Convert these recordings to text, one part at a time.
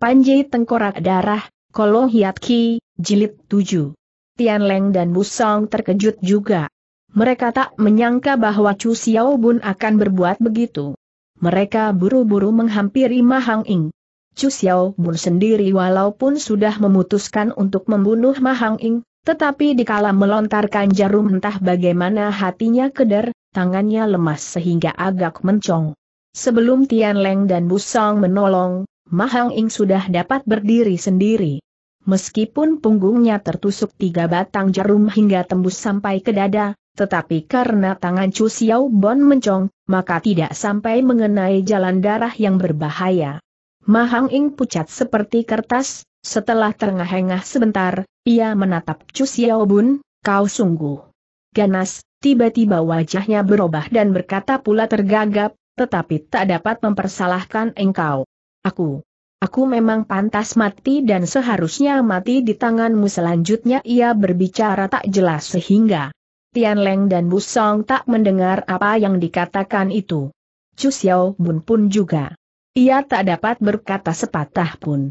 Panji Tengkorak Darah, Kolo Hiat Ki, Jilid 7. Tian Leng dan Busong terkejut juga. Mereka tak menyangka bahwa Chu Xiao Bun akan berbuat begitu. Mereka buru-buru menghampiri Ma Hang Ing. Chu Xiao Bun sendiri walaupun sudah memutuskan untuk membunuh Ma Hang Ing, tetapi dikala melontarkan jarum entah bagaimana hatinya keder, tangannya lemas sehingga agak mencong. Sebelum Tian Leng dan Busong menolong, Mahang Ing sudah dapat berdiri sendiri. Meskipun punggungnya tertusuk tiga batang jarum hingga tembus sampai ke dada, tetapi karena tangan Chu Xiao Bon mencong, maka tidak sampai mengenai jalan darah yang berbahaya. Mahang Ing pucat seperti kertas, setelah terengah-engah sebentar, ia menatap Chu Xiao Bun, kau sungguh ganas, tiba-tiba wajahnya berubah dan berkata pula tergagap, tetapi tak dapat mempersalahkan engkau. Aku. Aku memang pantas mati dan seharusnya mati di tanganmu selanjutnya ia berbicara tak jelas sehingga Tian Leng dan Bu Song tak mendengar apa yang dikatakan itu. Chu Xiao Bun pun juga. Ia tak dapat berkata sepatah pun.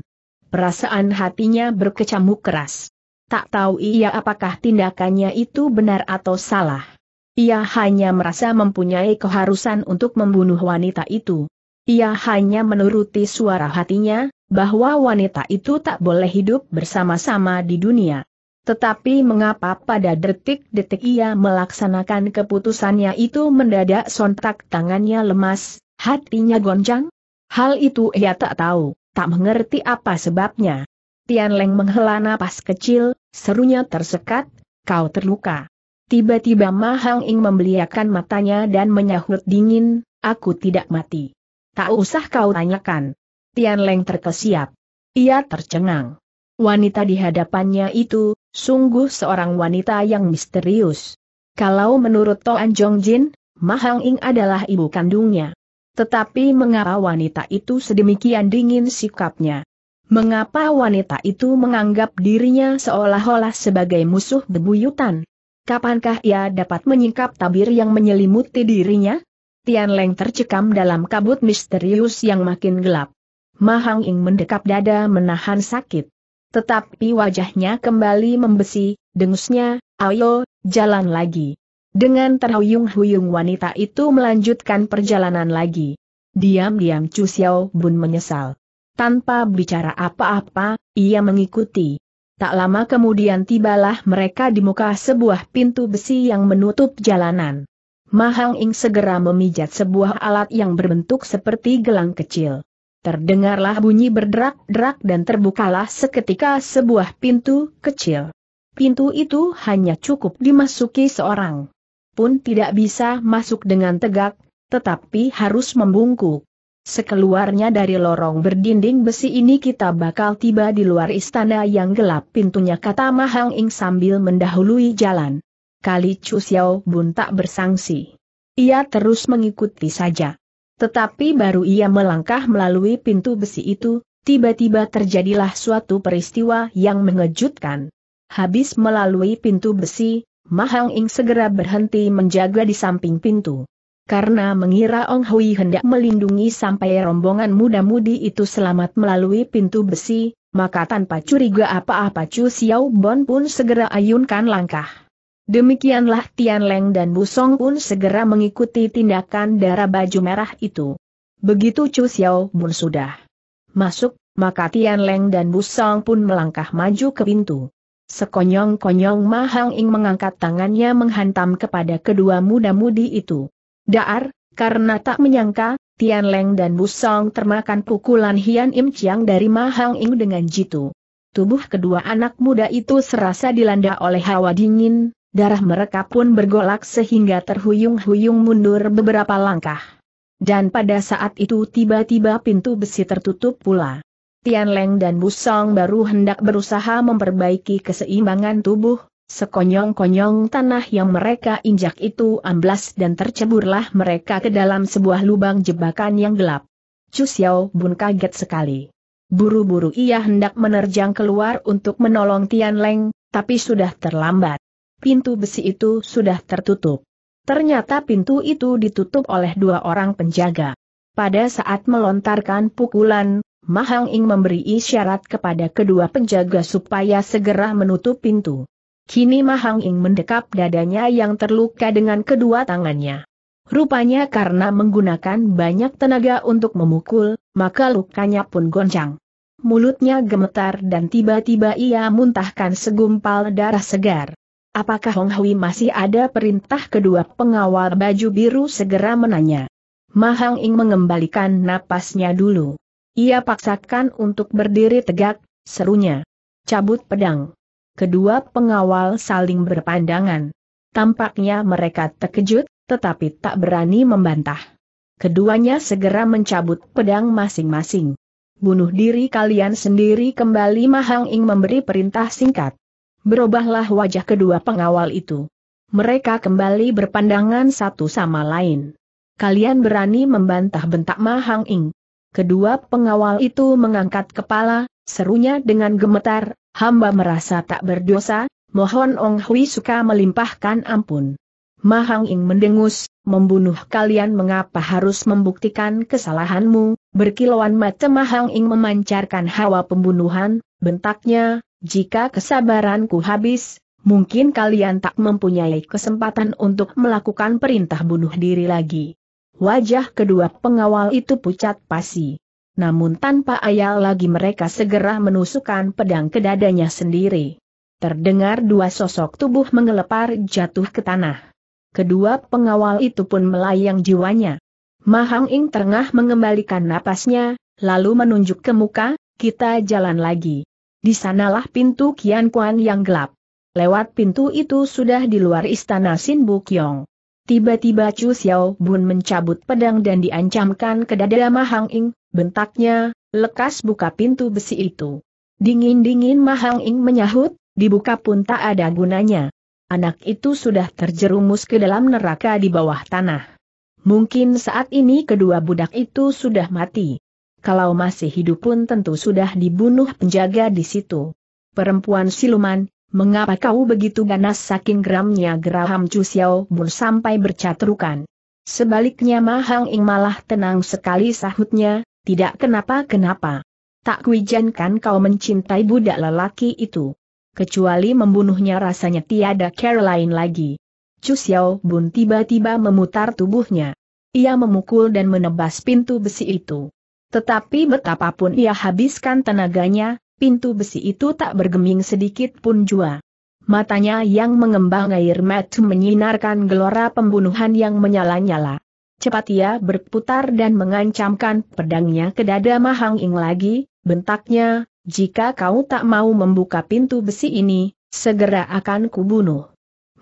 Perasaan hatinya berkecamuk keras. Tak tahu ia apakah tindakannya itu benar atau salah. Ia hanya merasa mempunyai keharusan untuk membunuh wanita itu. Ia hanya menuruti suara hatinya, bahwa wanita itu tak boleh hidup bersama-sama di dunia. Tetapi mengapa pada detik-detik ia melaksanakan keputusannya itu mendadak sontak tangannya lemas, hatinya goncang? Hal itu ia tak tahu, tak mengerti apa sebabnya. Tian Leng menghela napas kecil, serunya tersekat, kau terluka. Tiba-tiba Ma Hang Ing membeliakan matanya dan menyahut dingin, aku tidak mati. Tak usah kau tanyakan. Tian Leng terkesiap. Ia tercengang. Wanita di hadapannya itu, sungguh seorang wanita yang misterius. Kalau menurut Toan Jong Ma Mahang Ing adalah ibu kandungnya. Tetapi mengapa wanita itu sedemikian dingin sikapnya? Mengapa wanita itu menganggap dirinya seolah-olah sebagai musuh bebuyutan? Kapankah ia dapat menyingkap tabir yang menyelimuti dirinya? Tian Leng tercekam dalam kabut misterius yang makin gelap. Mahang Ing mendekap dada menahan sakit. Tetapi wajahnya kembali membesi, dengusnya, ayo, jalan lagi. Dengan terhuyung-huyung wanita itu melanjutkan perjalanan lagi. Diam-diam Chu Xiao Bun menyesal. Tanpa bicara apa-apa, ia mengikuti. Tak lama kemudian tibalah mereka di muka sebuah pintu besi yang menutup jalanan. Mahang Ing segera memijat sebuah alat yang berbentuk seperti gelang kecil. Terdengarlah bunyi berderak-derak dan terbukalah seketika sebuah pintu kecil. Pintu itu hanya cukup dimasuki seorang. Pun tidak bisa masuk dengan tegak, tetapi harus membungkuk. Sekeluarnya dari lorong berdinding besi ini kita bakal tiba di luar istana yang gelap pintunya kata Mahang Ing sambil mendahului jalan kali Chu Xiao Bun tak bersangsi. Ia terus mengikuti saja. Tetapi baru ia melangkah melalui pintu besi itu, tiba-tiba terjadilah suatu peristiwa yang mengejutkan. Habis melalui pintu besi, Mahang Ing segera berhenti menjaga di samping pintu. Karena mengira Ong Hui hendak melindungi sampai rombongan muda-mudi itu selamat melalui pintu besi, maka tanpa curiga apa-apa Chu Xiao Bon pun segera ayunkan langkah. Demikianlah Tian Leng dan Busong pun segera mengikuti tindakan darah baju merah itu. Begitu Chu Xiao Bun sudah masuk, maka Tian Leng dan Busong pun melangkah maju ke pintu. Sekonyong-konyong Ma Hang Ing mengangkat tangannya menghantam kepada kedua muda-mudi itu. Daar, karena tak menyangka, Tian Leng dan Busong termakan pukulan Hian Im Chiang dari Ma Hang Ing dengan jitu. Tubuh kedua anak muda itu serasa dilanda oleh hawa dingin, darah mereka pun bergolak sehingga terhuyung-huyung mundur beberapa langkah. Dan pada saat itu tiba-tiba pintu besi tertutup pula. Tian Leng dan Busong baru hendak berusaha memperbaiki keseimbangan tubuh, sekonyong-konyong tanah yang mereka injak itu amblas dan terceburlah mereka ke dalam sebuah lubang jebakan yang gelap. Chu Xiao Bun kaget sekali. Buru-buru ia hendak menerjang keluar untuk menolong Tian Leng, tapi sudah terlambat pintu besi itu sudah tertutup. Ternyata pintu itu ditutup oleh dua orang penjaga. Pada saat melontarkan pukulan, Mahang Ing memberi isyarat kepada kedua penjaga supaya segera menutup pintu. Kini Mahang Ing mendekap dadanya yang terluka dengan kedua tangannya. Rupanya karena menggunakan banyak tenaga untuk memukul, maka lukanya pun goncang. Mulutnya gemetar dan tiba-tiba ia muntahkan segumpal darah segar. Apakah Hong Hui masih ada perintah kedua pengawal baju biru segera menanya. Mahang Ing mengembalikan napasnya dulu. Ia paksakan untuk berdiri tegak, serunya. Cabut pedang. Kedua pengawal saling berpandangan. Tampaknya mereka terkejut, tetapi tak berani membantah. Keduanya segera mencabut pedang masing-masing. Bunuh diri kalian sendiri kembali Mahang Ing memberi perintah singkat berubahlah wajah kedua pengawal itu. Mereka kembali berpandangan satu sama lain. Kalian berani membantah bentak Mahang Ing. Kedua pengawal itu mengangkat kepala, serunya dengan gemetar, hamba merasa tak berdosa, mohon Ong Hui suka melimpahkan ampun. Mahang Ing mendengus, membunuh kalian mengapa harus membuktikan kesalahanmu, berkilauan mata Mahang Ing memancarkan hawa pembunuhan, bentaknya, jika kesabaranku habis, mungkin kalian tak mempunyai kesempatan untuk melakukan perintah bunuh diri lagi. Wajah kedua pengawal itu pucat pasi. Namun tanpa ayal lagi mereka segera menusukkan pedang ke dadanya sendiri. Terdengar dua sosok tubuh mengelepar jatuh ke tanah. Kedua pengawal itu pun melayang jiwanya. Mahang Ing tengah mengembalikan napasnya, lalu menunjuk ke muka, kita jalan lagi. Di sanalah pintu Kian Kuan yang gelap. Lewat pintu itu sudah di luar istana Sin Bukyong. Tiba-tiba Chu Xiao Bun mencabut pedang dan diancamkan ke dada Mahang Ing, bentaknya, lekas buka pintu besi itu. Dingin-dingin Mahang Ing menyahut, dibuka pun tak ada gunanya. Anak itu sudah terjerumus ke dalam neraka di bawah tanah. Mungkin saat ini kedua budak itu sudah mati kalau masih hidup pun tentu sudah dibunuh penjaga di situ. Perempuan siluman, mengapa kau begitu ganas saking geramnya geraham Chu Xiao Bun sampai bercatrukan. Sebaliknya Mahang Ing malah tenang sekali sahutnya, tidak kenapa-kenapa. Tak kuijankan kau mencintai budak lelaki itu. Kecuali membunuhnya rasanya tiada Caroline lagi. Chu Xiao Bun tiba-tiba memutar tubuhnya. Ia memukul dan menebas pintu besi itu. Tetapi betapapun ia habiskan tenaganya, pintu besi itu tak bergeming sedikit pun jua. Matanya yang mengembang air mata menyinarkan gelora pembunuhan yang menyala-nyala. Cepat ia berputar dan mengancamkan pedangnya ke dada Mahang Ing lagi, bentaknya, jika kau tak mau membuka pintu besi ini, segera akan kubunuh.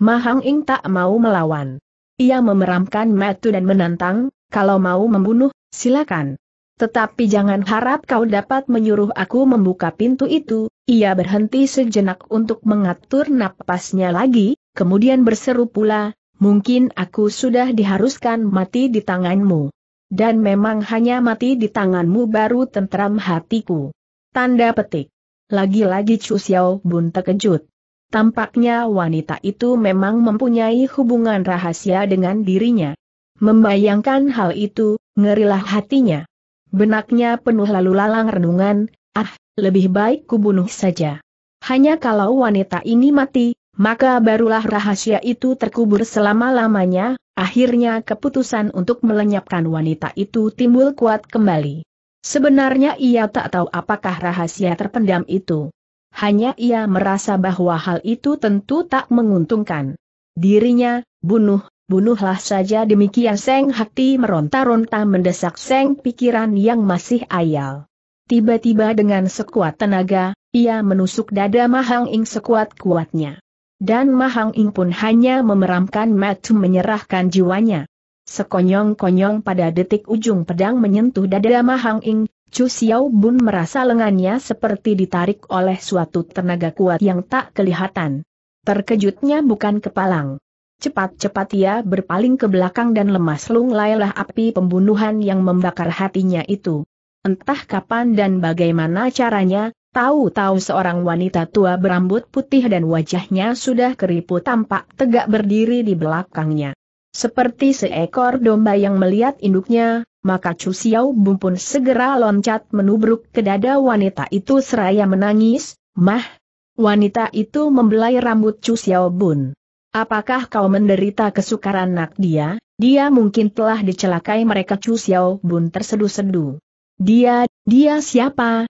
Mahang Ing tak mau melawan. Ia memeramkan Matu dan menantang, kalau mau membunuh, silakan. Tetapi jangan harap kau dapat menyuruh aku membuka pintu itu, ia berhenti sejenak untuk mengatur napasnya lagi, kemudian berseru pula, mungkin aku sudah diharuskan mati di tanganmu. Dan memang hanya mati di tanganmu baru tentram hatiku. Tanda petik. Lagi-lagi Chu Xiao Bun terkejut. Tampaknya wanita itu memang mempunyai hubungan rahasia dengan dirinya. Membayangkan hal itu, ngerilah hatinya. Benaknya penuh lalu lalang renungan, ah, lebih baik kubunuh saja. Hanya kalau wanita ini mati, maka barulah rahasia itu terkubur selama-lamanya, akhirnya keputusan untuk melenyapkan wanita itu timbul kuat kembali. Sebenarnya ia tak tahu apakah rahasia terpendam itu. Hanya ia merasa bahwa hal itu tentu tak menguntungkan. Dirinya, bunuh, Bunuhlah saja demikian Seng Hati meronta-ronta mendesak Seng pikiran yang masih ayal. Tiba-tiba dengan sekuat tenaga, ia menusuk dada Mahang Ing sekuat-kuatnya. Dan Mahang Ing pun hanya memeramkan mata menyerahkan jiwanya. Sekonyong-konyong pada detik ujung pedang menyentuh dada Mahang Ing, Chu Xiao Bun merasa lengannya seperti ditarik oleh suatu tenaga kuat yang tak kelihatan. Terkejutnya bukan kepalang. Cepat-cepat ia berpaling ke belakang dan lemas lunglailah api pembunuhan yang membakar hatinya itu. Entah kapan dan bagaimana caranya, tahu-tahu seorang wanita tua berambut putih dan wajahnya sudah keriput tampak tegak berdiri di belakangnya. Seperti seekor domba yang melihat induknya, maka Chu Xiao Bum pun segera loncat menubruk ke dada wanita itu seraya menangis, Mah! Wanita itu membelai rambut Chu Xiao Bun. Apakah kau menderita kesukaran nak dia? Dia mungkin telah dicelakai mereka Chu Xiao Bun tersedu-sedu. Dia, dia siapa?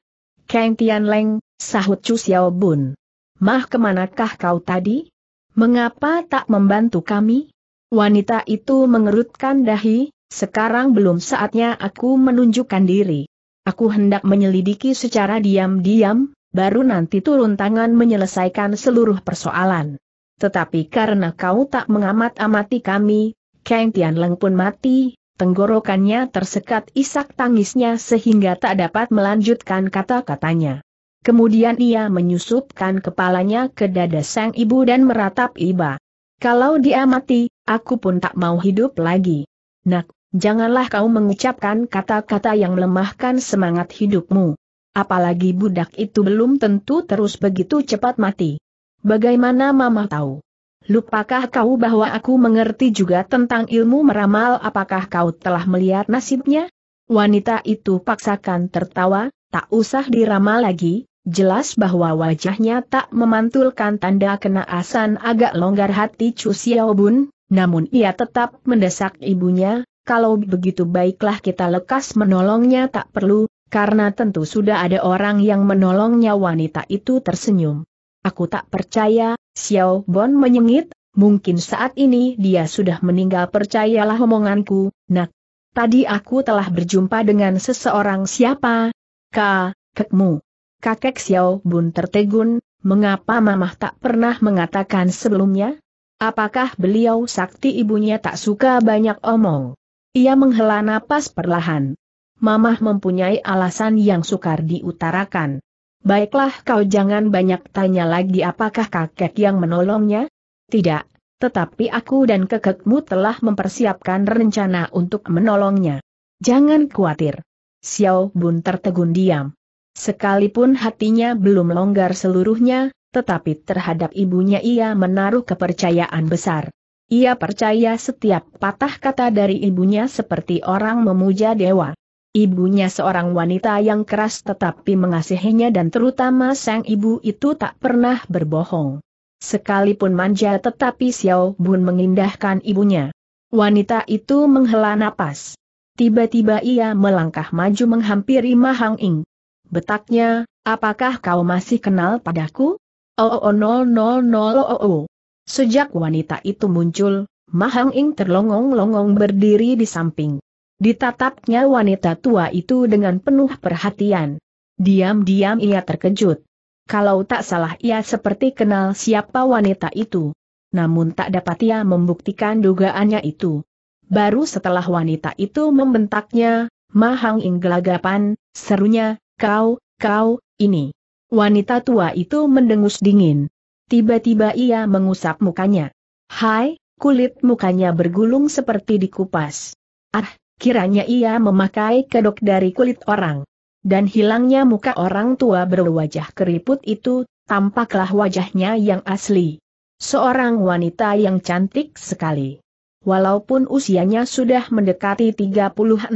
Kang Tian Leng, sahut Chu Xiao Bun. Mah kemanakah kau tadi? Mengapa tak membantu kami? Wanita itu mengerutkan dahi, sekarang belum saatnya aku menunjukkan diri. Aku hendak menyelidiki secara diam-diam, baru nanti turun tangan menyelesaikan seluruh persoalan tetapi karena kau tak mengamat-amati kami, Kang leng pun mati, tenggorokannya tersekat isak tangisnya sehingga tak dapat melanjutkan kata-katanya. Kemudian ia menyusupkan kepalanya ke dada sang ibu dan meratap iba. Kalau dia mati, aku pun tak mau hidup lagi. Nak, janganlah kau mengucapkan kata-kata yang melemahkan semangat hidupmu. Apalagi budak itu belum tentu terus begitu cepat mati. Bagaimana Mama tahu? Lupakah kau bahwa aku mengerti juga tentang ilmu meramal apakah kau telah melihat nasibnya? Wanita itu paksakan tertawa, tak usah diramal lagi, jelas bahwa wajahnya tak memantulkan tanda kena kenaasan agak longgar hati Chu Xiaobun, namun ia tetap mendesak ibunya, kalau begitu baiklah kita lekas menolongnya tak perlu, karena tentu sudah ada orang yang menolongnya wanita itu tersenyum. Aku tak percaya, Xiao Bon menyengit, mungkin saat ini dia sudah meninggal percayalah omonganku, nak. Tadi aku telah berjumpa dengan seseorang siapa? Ka, kekmu. Kakek Xiao Bun tertegun, mengapa mamah tak pernah mengatakan sebelumnya? Apakah beliau sakti ibunya tak suka banyak omong? Ia menghela napas perlahan. Mamah mempunyai alasan yang sukar diutarakan. Baiklah kau jangan banyak tanya lagi apakah kakek yang menolongnya? Tidak, tetapi aku dan kekekmu telah mempersiapkan rencana untuk menolongnya. Jangan khawatir. Xiao Bun tertegun diam. Sekalipun hatinya belum longgar seluruhnya, tetapi terhadap ibunya ia menaruh kepercayaan besar. Ia percaya setiap patah kata dari ibunya seperti orang memuja dewa. Ibunya seorang wanita yang keras tetapi mengasihinya dan terutama sang ibu itu tak pernah berbohong. Sekalipun manja tetapi Xiao Bun mengindahkan ibunya. Wanita itu menghela napas. Tiba-tiba ia melangkah maju menghampiri Ma Hang Ing. Betaknya, apakah kau masih kenal padaku? Oh oh nol oh, nol nol oh, oh oh. Sejak wanita itu muncul, Ma Hang Ing terlongong-longong berdiri di samping. Ditatapnya wanita tua itu dengan penuh perhatian. Diam-diam ia terkejut. Kalau tak salah ia seperti kenal siapa wanita itu. Namun tak dapat ia membuktikan dugaannya itu. Baru setelah wanita itu membentaknya, Mahang Ing gelagapan, serunya, kau, kau, ini. Wanita tua itu mendengus dingin. Tiba-tiba ia mengusap mukanya. Hai, kulit mukanya bergulung seperti dikupas. Ah, Kiranya ia memakai kedok dari kulit orang. Dan hilangnya muka orang tua berwajah keriput itu, tampaklah wajahnya yang asli. Seorang wanita yang cantik sekali. Walaupun usianya sudah mendekati 36-37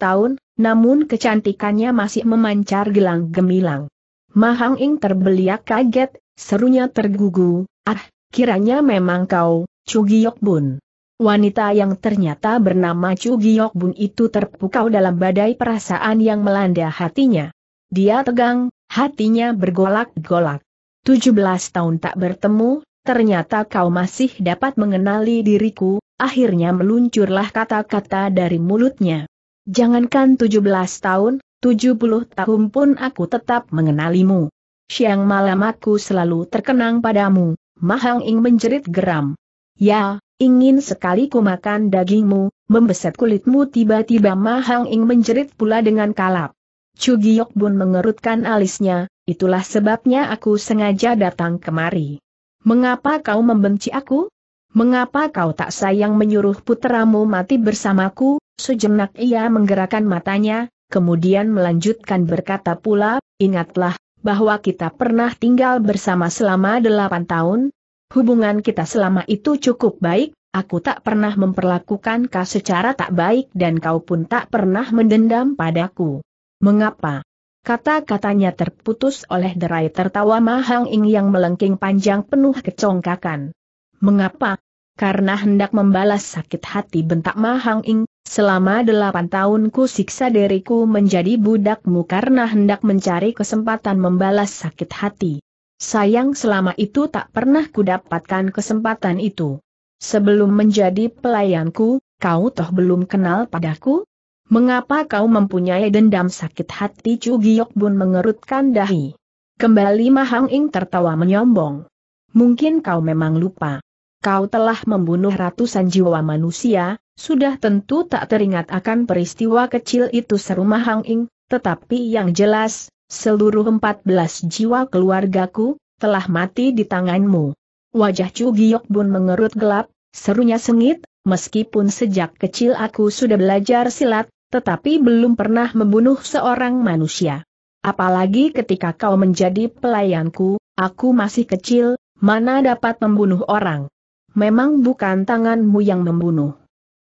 tahun, namun kecantikannya masih memancar gelang gemilang. Mahang Ing terbeliak kaget, serunya tergugu, ah, kiranya memang kau, Cugiyok Bun. Wanita yang ternyata bernama Chu Giok Bun itu terpukau dalam badai perasaan yang melanda hatinya. Dia tegang, hatinya bergolak-golak. 17 tahun tak bertemu, ternyata kau masih dapat mengenali diriku, akhirnya meluncurlah kata-kata dari mulutnya. Jangankan 17 tahun, 70 tahun pun aku tetap mengenalimu. Siang malam aku selalu terkenang padamu, Mahang Ing menjerit geram. Ya, ingin sekali kumakan dagingmu, membeset kulitmu tiba-tiba Mahang Ing menjerit pula dengan kalap. Cugiok Bun mengerutkan alisnya, itulah sebabnya aku sengaja datang kemari. Mengapa kau membenci aku? Mengapa kau tak sayang menyuruh putramu mati bersamaku? Sejenak ia menggerakkan matanya, kemudian melanjutkan berkata pula, ingatlah, bahwa kita pernah tinggal bersama selama delapan tahun, Hubungan kita selama itu cukup baik, aku tak pernah memperlakukan kau secara tak baik dan kau pun tak pernah mendendam padaku. Mengapa? Kata-katanya terputus oleh derai tertawa Mahang Ing yang melengking panjang penuh kecongkakan. Mengapa? Karena hendak membalas sakit hati bentak Mahang Ing, Selama delapan tahun ku siksa diriku menjadi budakmu karena hendak mencari kesempatan membalas sakit hati. Sayang selama itu tak pernah kudapatkan kesempatan itu. Sebelum menjadi pelayanku, kau toh belum kenal padaku? Mengapa kau mempunyai dendam sakit hati Chu Giok Bun mengerutkan dahi? Kembali Mahang Ing tertawa menyombong. Mungkin kau memang lupa. Kau telah membunuh ratusan jiwa manusia, sudah tentu tak teringat akan peristiwa kecil itu seru Hang Ing, tetapi yang jelas, Seluruh 14 jiwa keluargaku, telah mati di tanganmu. Wajah Chu Giok Bun mengerut gelap, serunya sengit, meskipun sejak kecil aku sudah belajar silat, tetapi belum pernah membunuh seorang manusia. Apalagi ketika kau menjadi pelayanku, aku masih kecil, mana dapat membunuh orang. Memang bukan tanganmu yang membunuh.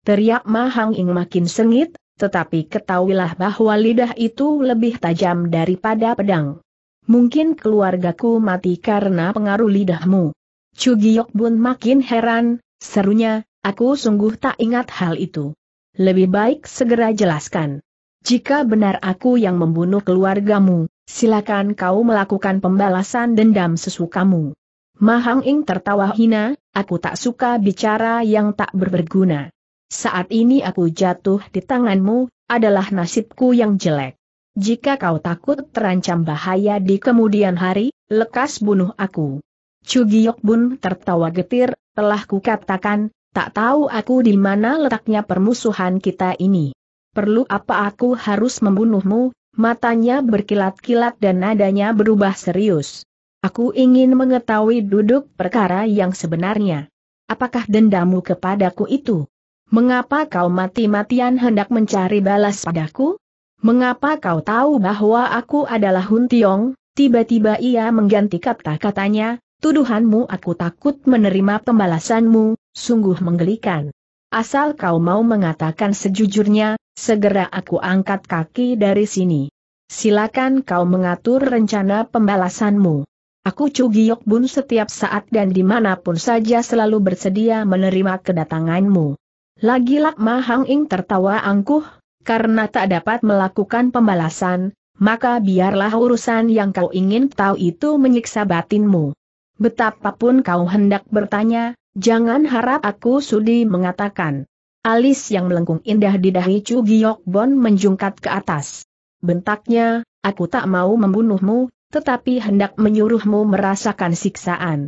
Teriak Mahang Ing makin sengit, tetapi ketahuilah bahwa lidah itu lebih tajam daripada pedang. Mungkin keluargaku mati karena pengaruh lidahmu. Cugiok Bun makin heran, serunya, aku sungguh tak ingat hal itu. Lebih baik segera jelaskan. Jika benar aku yang membunuh keluargamu, silakan kau melakukan pembalasan dendam sesukamu. Mahang Ing tertawa hina, aku tak suka bicara yang tak berberguna. Saat ini aku jatuh di tanganmu, adalah nasibku yang jelek. Jika kau takut terancam bahaya di kemudian hari, lekas bunuh aku. Cugiok Bun tertawa getir, telah kukatakan, tak tahu aku di mana letaknya permusuhan kita ini. Perlu apa aku harus membunuhmu, matanya berkilat-kilat dan nadanya berubah serius. Aku ingin mengetahui duduk perkara yang sebenarnya. Apakah dendamu kepadaku itu? Mengapa kau mati-matian hendak mencari balas padaku? Mengapa kau tahu bahwa aku adalah Hun Tiong? Tiba-tiba ia mengganti kata-katanya, tuduhanmu aku takut menerima pembalasanmu, sungguh menggelikan. Asal kau mau mengatakan sejujurnya, segera aku angkat kaki dari sini. Silakan kau mengatur rencana pembalasanmu. Aku Chu Giok Bun setiap saat dan dimanapun saja selalu bersedia menerima kedatanganmu. Lagi Lak Mahang Ing tertawa angkuh, karena tak dapat melakukan pembalasan, maka biarlah urusan yang kau ingin tahu itu menyiksa batinmu. Betapapun kau hendak bertanya, jangan harap aku sudi mengatakan. Alis yang melengkung indah di dahi Chu Giok Bon menjungkat ke atas. Bentaknya, aku tak mau membunuhmu, tetapi hendak menyuruhmu merasakan siksaan.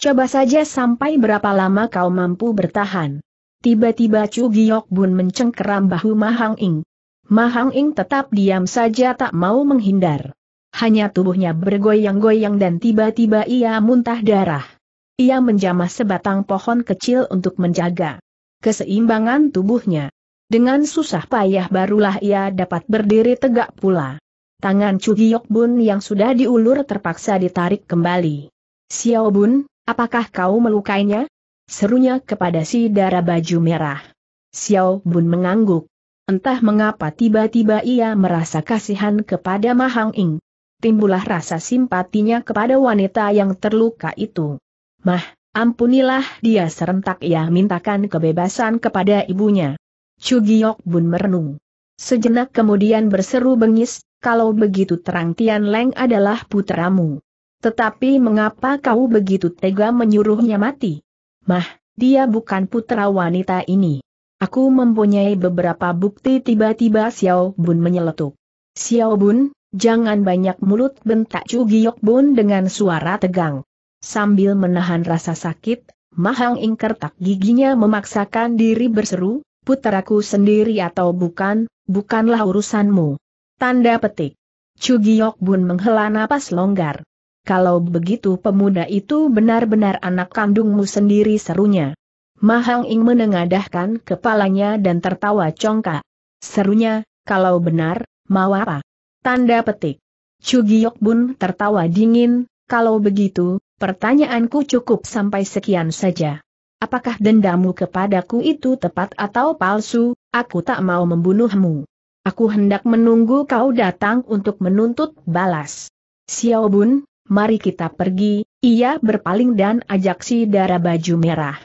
Coba saja sampai berapa lama kau mampu bertahan. Tiba-tiba Chu Giok Bun mencengkeram bahu Mahang Ing. Mahang Ing tetap diam saja tak mau menghindar. Hanya tubuhnya bergoyang-goyang dan tiba-tiba ia muntah darah. Ia menjamah sebatang pohon kecil untuk menjaga keseimbangan tubuhnya. Dengan susah payah barulah ia dapat berdiri tegak pula. Tangan Chu Giok Bun yang sudah diulur terpaksa ditarik kembali. Xiao Bun, apakah kau melukainya? Serunya kepada si darah baju merah. Xiao Bun mengangguk. Entah mengapa tiba-tiba ia merasa kasihan kepada Mahang Ing. Timbullah rasa simpatinya kepada wanita yang terluka itu. Mah, ampunilah dia serentak ia mintakan kebebasan kepada ibunya. Chugiyok Bun merenung. Sejenak kemudian berseru bengis, kalau begitu Terang Tian Leng adalah putramu. Tetapi mengapa kau begitu tega menyuruhnya mati? Mah, dia bukan putra wanita ini. Aku mempunyai beberapa bukti tiba-tiba Xiao Bun menyeletuk. Xiao Bun, jangan banyak mulut bentak Chu Giyok Bun dengan suara tegang. Sambil menahan rasa sakit, Mahang Ing kertak giginya memaksakan diri berseru, putraku sendiri atau bukan, bukanlah urusanmu. Tanda petik. Chu Giyok Bun menghela napas longgar. Kalau begitu pemuda itu benar-benar anak kandungmu sendiri serunya. Mahang Ing menengadahkan kepalanya dan tertawa congkak. Serunya, kalau benar, mau apa? Tanda petik. Chugiyok Bun tertawa dingin, kalau begitu, pertanyaanku cukup sampai sekian saja. Apakah dendamu kepadaku itu tepat atau palsu, aku tak mau membunuhmu. Aku hendak menunggu kau datang untuk menuntut balas. Xiao Bun, mari kita pergi, ia berpaling dan ajak si darah baju merah.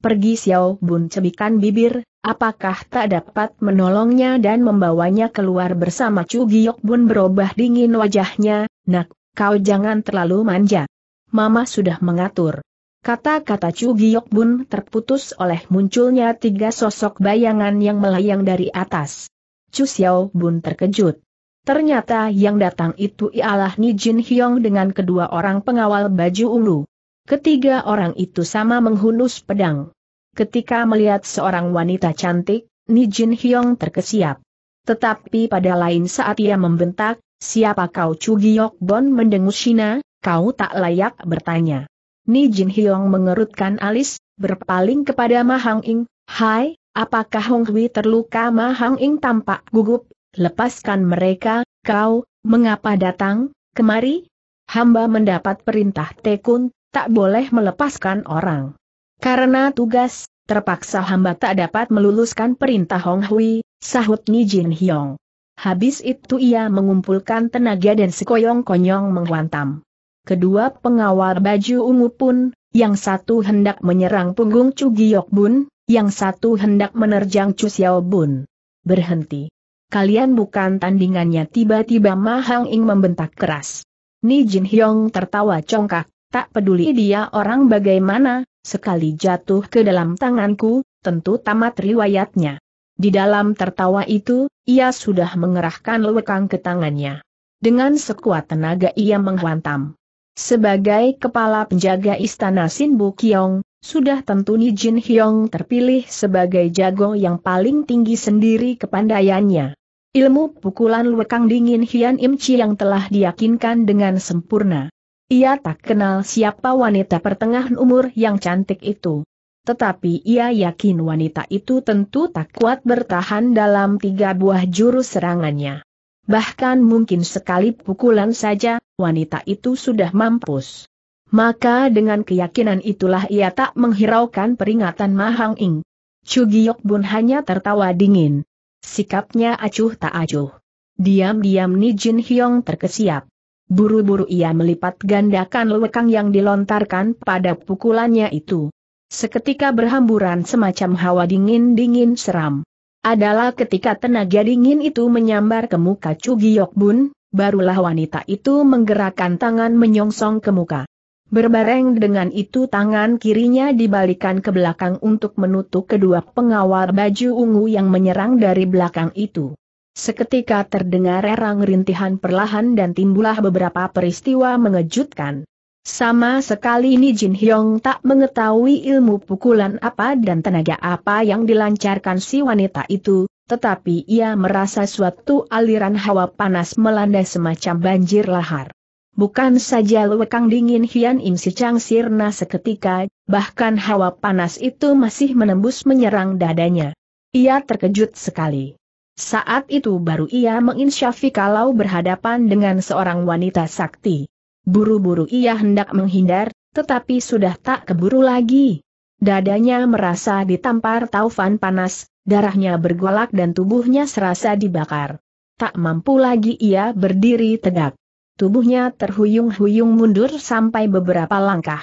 Pergi Xiao Bun cebikan bibir, apakah tak dapat menolongnya dan membawanya keluar bersama Chu Giok Bun berubah dingin wajahnya, nak, kau jangan terlalu manja. Mama sudah mengatur. Kata-kata Chu Giok Bun terputus oleh munculnya tiga sosok bayangan yang melayang dari atas. Chu Xiao Bun terkejut. Ternyata yang datang itu ialah Nijin Jin Hyong dengan kedua orang pengawal baju ungu. Ketiga orang itu sama menghunus pedang. Ketika melihat seorang wanita cantik, Nijin Jin Hyong terkesiap. Tetapi pada lain saat ia membentak, siapa kau Chu Giyok Bon mendengus Shina, kau tak layak bertanya. Nijin Jin Hyong mengerutkan alis, berpaling kepada Ma Hang Ing, Hai, apakah Hong Hui terluka Ma Hang Ing tampak gugup, Lepaskan mereka, kau, mengapa datang, kemari? Hamba mendapat perintah tekun, tak boleh melepaskan orang. Karena tugas, terpaksa hamba tak dapat meluluskan perintah Hong Hui, sahut Ni Jin Hyong. Habis itu ia mengumpulkan tenaga dan sekoyong-konyong menghantam. Kedua pengawal baju ungu pun, yang satu hendak menyerang punggung Chu Giyok Bun, yang satu hendak menerjang Chu Xiao Bun. Berhenti kalian bukan tandingannya tiba-tiba Mahang Ing membentak keras. Ni Jin Hyong tertawa congkak, tak peduli dia orang bagaimana, sekali jatuh ke dalam tanganku, tentu tamat riwayatnya. Di dalam tertawa itu, ia sudah mengerahkan lewekang ke tangannya. Dengan sekuat tenaga ia menghantam. Sebagai kepala penjaga istana Bu Kiong, sudah tentu Ni Jin Hyong terpilih sebagai jago yang paling tinggi sendiri kepandaiannya. Ilmu pukulan lekang dingin Hian Im Chi yang telah diyakinkan dengan sempurna. Ia tak kenal siapa wanita pertengahan umur yang cantik itu. Tetapi ia yakin wanita itu tentu tak kuat bertahan dalam tiga buah jurus serangannya. Bahkan mungkin sekali pukulan saja, wanita itu sudah mampus. Maka dengan keyakinan itulah ia tak menghiraukan peringatan Mahang Ing. Chugiyok Bun hanya tertawa dingin. Sikapnya acuh tak acuh. Diam-diam Nijin Hyong terkesiap. Buru-buru ia melipat gandakan lekang yang dilontarkan pada pukulannya itu. Seketika berhamburan semacam hawa dingin-dingin seram. Adalah ketika tenaga dingin itu menyambar ke muka Chugiyok Bun, barulah wanita itu menggerakkan tangan menyongsong ke muka. Berbareng dengan itu tangan kirinya dibalikan ke belakang untuk menutup kedua pengawal baju ungu yang menyerang dari belakang itu. Seketika terdengar erang rintihan perlahan dan timbullah beberapa peristiwa mengejutkan. Sama sekali ini Jin Hyong tak mengetahui ilmu pukulan apa dan tenaga apa yang dilancarkan si wanita itu, tetapi ia merasa suatu aliran hawa panas melanda semacam banjir lahar. Bukan saja lewekang dingin Hian Im Si Chang sirna seketika, bahkan hawa panas itu masih menembus menyerang dadanya. Ia terkejut sekali. Saat itu baru ia menginsyafi kalau berhadapan dengan seorang wanita sakti. Buru-buru ia hendak menghindar, tetapi sudah tak keburu lagi. Dadanya merasa ditampar taufan panas, darahnya bergolak dan tubuhnya serasa dibakar. Tak mampu lagi ia berdiri tegak tubuhnya terhuyung-huyung mundur sampai beberapa langkah.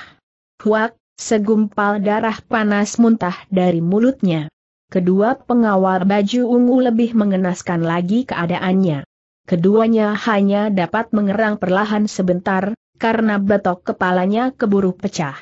Huak, segumpal darah panas muntah dari mulutnya. Kedua pengawal baju ungu lebih mengenaskan lagi keadaannya. Keduanya hanya dapat mengerang perlahan sebentar, karena betok kepalanya keburu pecah.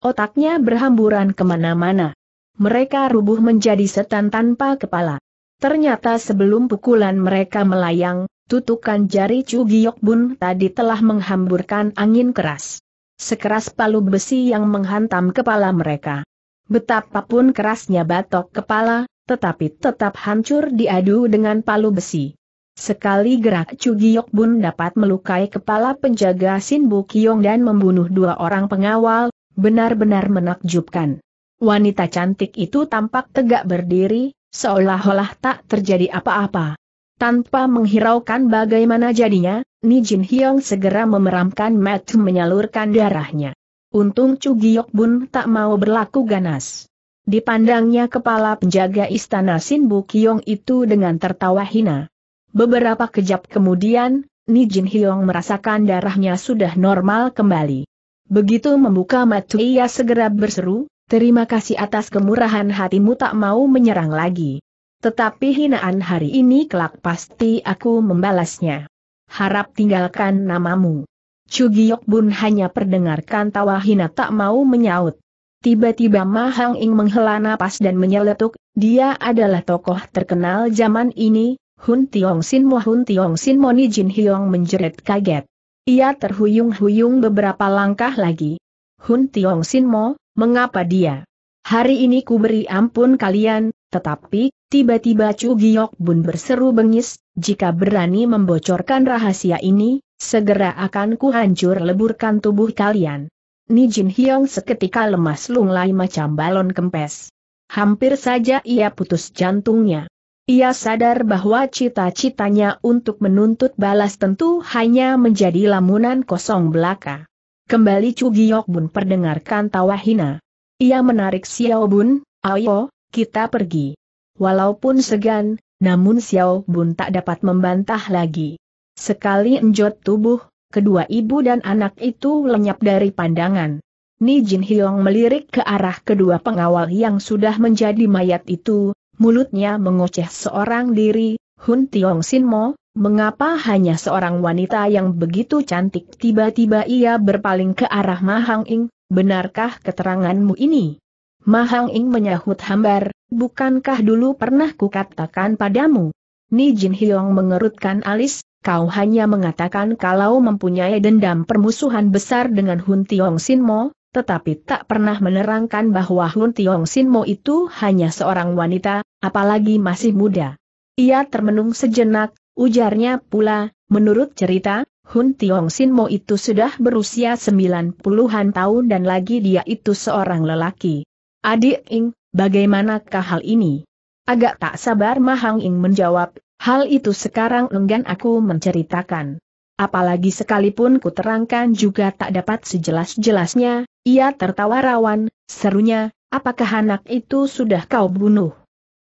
Otaknya berhamburan kemana-mana. Mereka rubuh menjadi setan tanpa kepala. Ternyata sebelum pukulan mereka melayang, tutukan jari Chu Giok Bun tadi telah menghamburkan angin keras. Sekeras palu besi yang menghantam kepala mereka. Betapapun kerasnya batok kepala, tetapi tetap hancur diadu dengan palu besi. Sekali gerak Chu Giok Bun dapat melukai kepala penjaga Sin Bu Kiong dan membunuh dua orang pengawal, benar-benar menakjubkan. Wanita cantik itu tampak tegak berdiri, seolah-olah tak terjadi apa-apa. Tanpa menghiraukan bagaimana jadinya, Nijin Hyong segera memeramkan Matt menyalurkan darahnya. Untung Chu Giyok Bun tak mau berlaku ganas. Dipandangnya kepala penjaga istana Sin Bukyong itu dengan tertawa hina. Beberapa kejap kemudian, Nijin Hyong merasakan darahnya sudah normal kembali. Begitu membuka mata ia segera berseru, terima kasih atas kemurahan hatimu tak mau menyerang lagi. Tetapi hinaan hari ini kelak pasti aku membalasnya. Harap tinggalkan namamu. Chugiyok Bun hanya perdengarkan tawa hina tak mau menyaut. Tiba-tiba Ma Ing menghela napas dan menyeletuk, dia adalah tokoh terkenal zaman ini, Hun Tiong Sin Mo Hun Tiong Sin Mo Ni Jin Hyong menjerit kaget. Ia terhuyung-huyung beberapa langkah lagi. Hun Tiong Sin Mo, mengapa dia? Hari ini ku beri ampun kalian, tetapi, tiba-tiba Chu Giok Bun berseru bengis, jika berani membocorkan rahasia ini, segera akan kuhancur leburkan tubuh kalian. Ni Jin Hyong seketika lemas lunglai macam balon kempes. Hampir saja ia putus jantungnya. Ia sadar bahwa cita-citanya untuk menuntut balas tentu hanya menjadi lamunan kosong belaka. Kembali Chu Giok Bun perdengarkan tawa hina. Ia menarik Xiao Bun, Ayo, kita pergi. Walaupun segan, namun Xiao Bun tak dapat membantah lagi. Sekali enjot tubuh, kedua ibu dan anak itu lenyap dari pandangan. Ni Jin Hyong melirik ke arah kedua pengawal yang sudah menjadi mayat itu, mulutnya mengoceh seorang diri, Hun Tiong Sin Mo, mengapa hanya seorang wanita yang begitu cantik tiba-tiba ia berpaling ke arah Mahang Ing, benarkah keteranganmu ini? Mahang Ing menyahut hambar, bukankah dulu pernah kukatakan padamu? Ni Jin Hyong mengerutkan alis, kau hanya mengatakan kalau mempunyai dendam permusuhan besar dengan Hun Tiong Mo, tetapi tak pernah menerangkan bahwa Hun Tiong Mo itu hanya seorang wanita, apalagi masih muda. Ia termenung sejenak, ujarnya pula, menurut cerita, Hun Tiong Mo itu sudah berusia sembilan puluhan tahun dan lagi dia itu seorang lelaki. Adik Ing, bagaimanakah hal ini? Agak tak sabar Mahang Ing menjawab, hal itu sekarang enggan aku menceritakan. Apalagi sekalipun ku terangkan juga tak dapat sejelas-jelasnya, ia tertawa rawan, serunya, apakah anak itu sudah kau bunuh?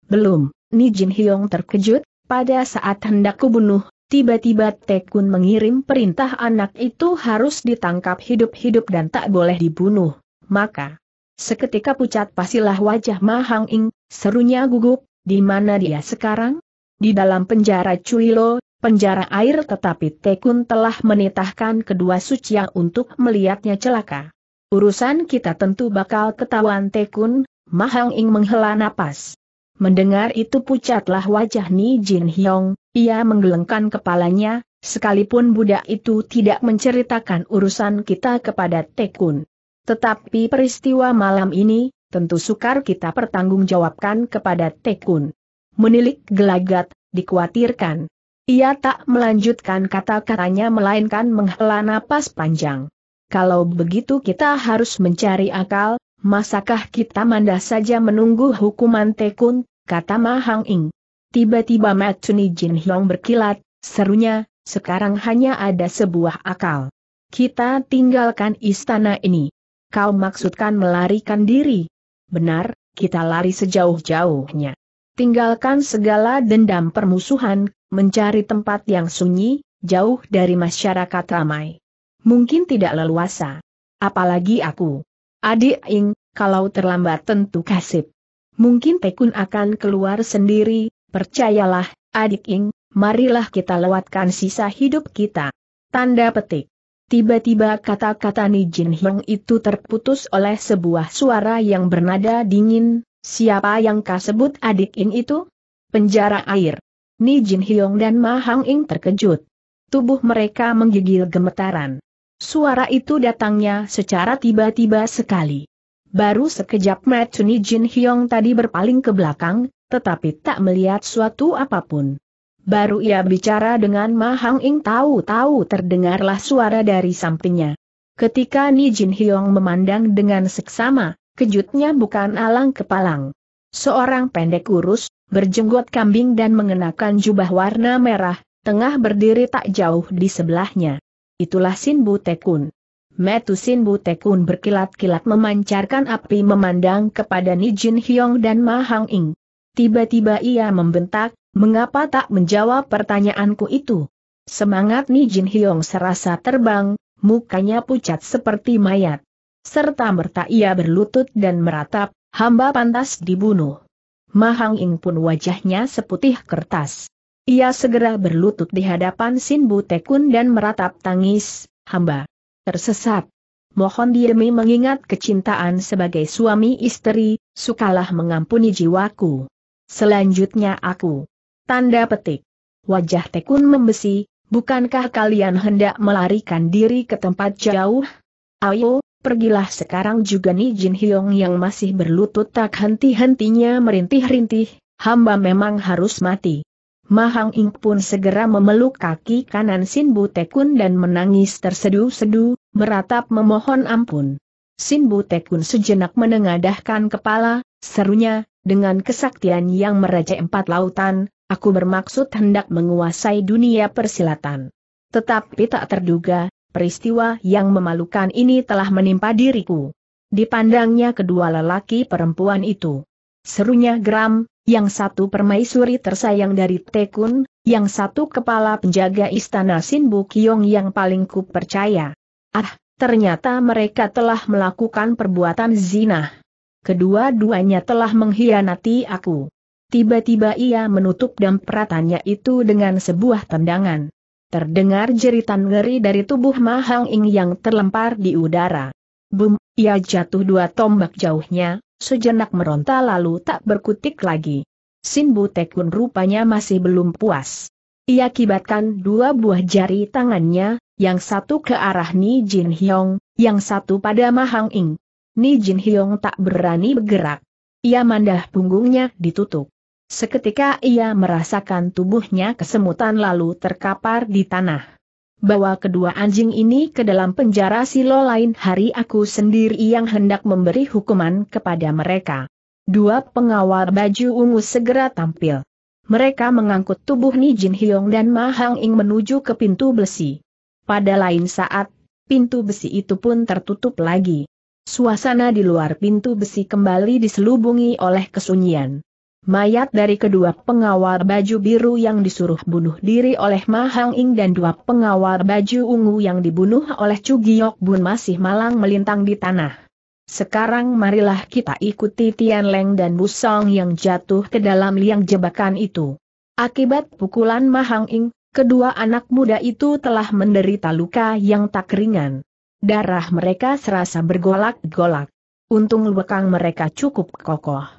Belum, Ni Jin Hyong terkejut, pada saat hendak kubunuh, tiba-tiba Tekun mengirim perintah anak itu harus ditangkap hidup-hidup dan tak boleh dibunuh. Maka, Seketika pucat pasilah wajah Mahang Ing, serunya gugup, di mana dia sekarang? Di dalam penjara Cuilo, penjara air tetapi Tekun telah menitahkan kedua sucia untuk melihatnya celaka. Urusan kita tentu bakal ketahuan Tekun, Mahang Ing menghela napas. Mendengar itu pucatlah wajah Ni Jin Hyong, ia menggelengkan kepalanya, sekalipun budak itu tidak menceritakan urusan kita kepada Tekun. Tetapi peristiwa malam ini, tentu sukar kita pertanggungjawabkan kepada Tekun. Menilik gelagat, dikhawatirkan. Ia tak melanjutkan kata-katanya melainkan menghela napas panjang. Kalau begitu kita harus mencari akal, masakah kita mandah saja menunggu hukuman Tekun, kata Mahang Ing. Tiba-tiba Matsuni Jin Hyong berkilat, serunya, sekarang hanya ada sebuah akal. Kita tinggalkan istana ini. Kau maksudkan melarikan diri? Benar, kita lari sejauh-jauhnya. Tinggalkan segala dendam permusuhan, mencari tempat yang sunyi, jauh dari masyarakat ramai. Mungkin tidak leluasa. Apalagi aku. Adik Ing, kalau terlambat tentu kasip. Mungkin Pekun akan keluar sendiri, percayalah, adik Ing, marilah kita lewatkan sisa hidup kita. Tanda petik. Tiba-tiba kata-kata Ni Jin Hyong itu terputus oleh sebuah suara yang bernada dingin, siapa yang kasebut adik ini itu? Penjara air. Ni Jin Hyong dan Ma Hang Ing terkejut. Tubuh mereka menggigil gemetaran. Suara itu datangnya secara tiba-tiba sekali. Baru sekejap mata Jin Hyong tadi berpaling ke belakang, tetapi tak melihat suatu apapun. Baru ia bicara dengan Ma Hang Ing tahu-tahu terdengarlah suara dari sampingnya. Ketika Ni Jin Hyong memandang dengan seksama, kejutnya bukan alang kepalang. Seorang pendek kurus, berjenggot kambing dan mengenakan jubah warna merah, tengah berdiri tak jauh di sebelahnya. Itulah Sin Bu Tekun. Metu Sin Bu Tekun berkilat-kilat memancarkan api memandang kepada Ni Jin Hyong dan Ma Hang Ing. Tiba-tiba ia membentak, Mengapa tak menjawab pertanyaanku itu? Semangat Jin Hyong serasa terbang, mukanya pucat seperti mayat. Serta merta ia berlutut dan meratap, hamba pantas dibunuh. Mahang Ing pun wajahnya seputih kertas. Ia segera berlutut di hadapan Sin Tekun dan meratap tangis, hamba. Tersesat. Mohon demi mengingat kecintaan sebagai suami istri, sukalah mengampuni jiwaku. Selanjutnya aku Tanda petik. Wajah tekun membesi, bukankah kalian hendak melarikan diri ke tempat jauh? Ayo, pergilah sekarang juga nih Jin Hyong yang masih berlutut tak henti-hentinya merintih-rintih, hamba memang harus mati. Mahang Ing pun segera memeluk kaki kanan Sin Bu Tekun dan menangis tersedu-sedu, meratap memohon ampun. Sin Bu Tekun sejenak menengadahkan kepala, serunya, dengan kesaktian yang merajai empat lautan, Aku bermaksud hendak menguasai dunia persilatan. Tetapi tak terduga, peristiwa yang memalukan ini telah menimpa diriku. Dipandangnya kedua lelaki perempuan itu. Serunya geram, yang satu permaisuri tersayang dari Tekun, yang satu kepala penjaga istana Sinbu Kiong yang paling ku percaya. Ah, ternyata mereka telah melakukan perbuatan zina. Kedua-duanya telah mengkhianati aku. Tiba-tiba ia menutup dampratannya itu dengan sebuah tendangan. Terdengar jeritan ngeri dari tubuh Mahang Ing yang terlempar di udara. Bum, ia jatuh dua tombak jauhnya, sejenak meronta lalu tak berkutik lagi. Sinbu Tekun rupanya masih belum puas. Ia kibatkan dua buah jari tangannya, yang satu ke arah Ni Jin Hyong, yang satu pada Mahang Ing. Ni Jin Hyong tak berani bergerak. Ia mandah punggungnya ditutup. Seketika ia merasakan tubuhnya kesemutan lalu terkapar di tanah. Bawa kedua anjing ini ke dalam penjara silo lain hari aku sendiri yang hendak memberi hukuman kepada mereka. Dua pengawal baju ungu segera tampil. Mereka mengangkut tubuh Ni Jin Hyong dan Ma Hang Ing menuju ke pintu besi. Pada lain saat, pintu besi itu pun tertutup lagi. Suasana di luar pintu besi kembali diselubungi oleh kesunyian. Mayat dari kedua pengawal baju biru yang disuruh bunuh diri oleh Mahang Ing dan dua pengawal baju ungu yang dibunuh oleh Chu Giok Bun masih malang melintang di tanah. Sekarang marilah kita ikuti Tian Leng dan Busong yang jatuh ke dalam liang jebakan itu. Akibat pukulan Mahang Ing, kedua anak muda itu telah menderita luka yang tak ringan. Darah mereka serasa bergolak-golak. Untung lekang mereka cukup kokoh.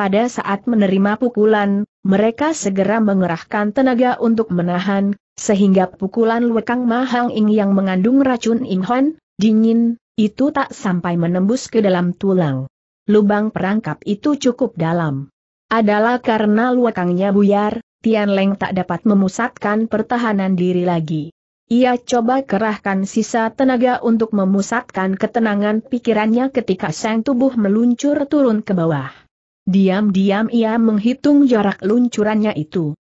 Pada saat menerima pukulan, mereka segera mengerahkan tenaga untuk menahan, sehingga pukulan Lekang Mahang Ing yang mengandung racun Hon, dingin, itu tak sampai menembus ke dalam tulang. Lubang perangkap itu cukup dalam. Adalah karena luakangnya buyar, Tian Leng tak dapat memusatkan pertahanan diri lagi. Ia coba kerahkan sisa tenaga untuk memusatkan ketenangan pikirannya ketika sang tubuh meluncur turun ke bawah. Diam-diam ia menghitung jarak luncurannya itu.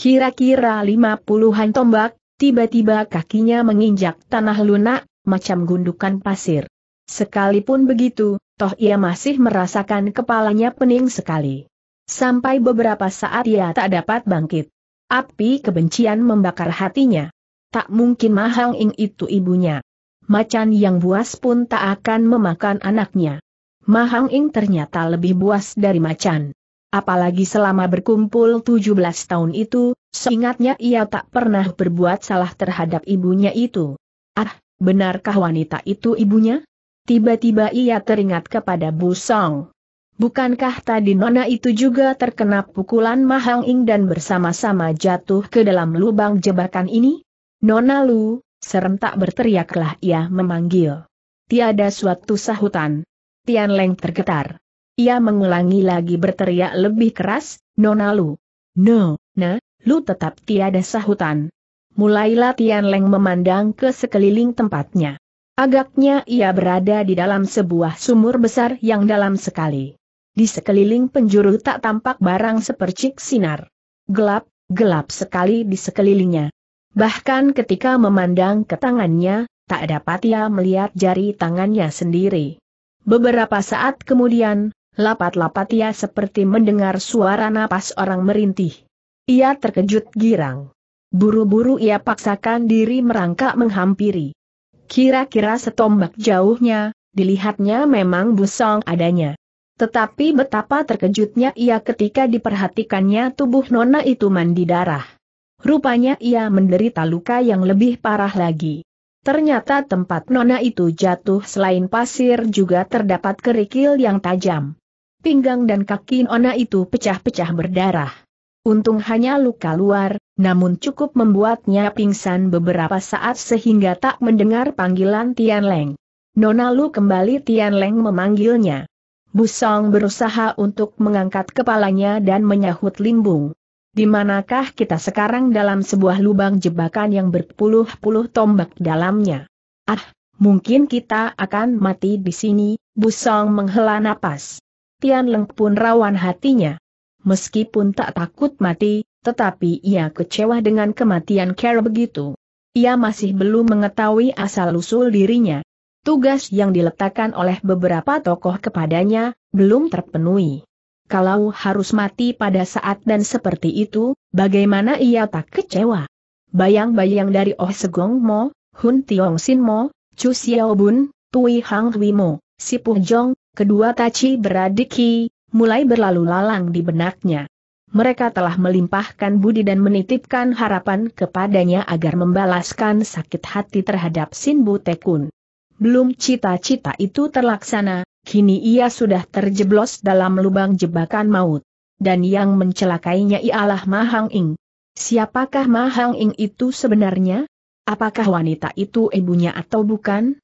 Kira-kira lima puluhan tombak, tiba-tiba kakinya menginjak tanah lunak, macam gundukan pasir. Sekalipun begitu, toh ia masih merasakan kepalanya pening sekali. Sampai beberapa saat ia tak dapat bangkit. Api kebencian membakar hatinya. Tak mungkin Mahang Ing itu ibunya. Macan yang buas pun tak akan memakan anaknya. Mahang Ing ternyata lebih buas dari macan. Apalagi selama berkumpul 17 tahun itu, seingatnya ia tak pernah berbuat salah terhadap ibunya itu. Ah, benarkah wanita itu ibunya? Tiba-tiba ia teringat kepada Bu Song. Bukankah tadi Nona itu juga terkena pukulan Mahang Ing dan bersama-sama jatuh ke dalam lubang jebakan ini? Nona Lu, serentak berteriaklah ia memanggil. Tiada suatu sahutan, Tian Leng tergetar. Ia mengulangi lagi berteriak lebih keras, Nona Lu. No, ne, Lu tetap tiada sahutan. Mulailah Tian Leng memandang ke sekeliling tempatnya. Agaknya ia berada di dalam sebuah sumur besar yang dalam sekali. Di sekeliling penjuru tak tampak barang sepercik sinar. Gelap, gelap sekali di sekelilingnya. Bahkan ketika memandang ke tangannya, tak dapat ia melihat jari tangannya sendiri. Beberapa saat kemudian, lapat-lapat ia seperti mendengar suara napas orang merintih. Ia terkejut girang. Buru-buru ia paksakan diri merangkak menghampiri. Kira-kira setombak jauhnya, dilihatnya memang busong adanya. Tetapi betapa terkejutnya ia ketika diperhatikannya tubuh nona itu mandi darah. Rupanya ia menderita luka yang lebih parah lagi. Ternyata tempat Nona itu jatuh selain pasir juga terdapat kerikil yang tajam. Pinggang dan kaki Nona itu pecah-pecah berdarah. Untung hanya luka luar, namun cukup membuatnya pingsan beberapa saat sehingga tak mendengar panggilan Tian Leng. Nona Lu kembali Tian Leng memanggilnya. Busong berusaha untuk mengangkat kepalanya dan menyahut limbung. Di manakah kita sekarang dalam sebuah lubang jebakan yang berpuluh-puluh tombak dalamnya? Ah, mungkin kita akan mati di sini, Bu Song menghela napas. Tian Leng pun rawan hatinya. Meskipun tak takut mati, tetapi ia kecewa dengan kematian Kera begitu. Ia masih belum mengetahui asal-usul dirinya. Tugas yang diletakkan oleh beberapa tokoh kepadanya, belum terpenuhi kalau harus mati pada saat dan seperti itu, bagaimana ia tak kecewa? Bayang-bayang dari Oh Segong Mo, Hun Tiong Sin Mo, Chu Xiao Bun, Tui Hang Hui Mo, Si Puh Jong, kedua taci beradik Ki, mulai berlalu lalang di benaknya. Mereka telah melimpahkan budi dan menitipkan harapan kepadanya agar membalaskan sakit hati terhadap Sin Bu Tekun. Belum cita-cita itu terlaksana, Kini ia sudah terjeblos dalam lubang jebakan maut. Dan yang mencelakainya ialah Mahang Ing. Siapakah Mahang Ing itu sebenarnya? Apakah wanita itu ibunya atau bukan?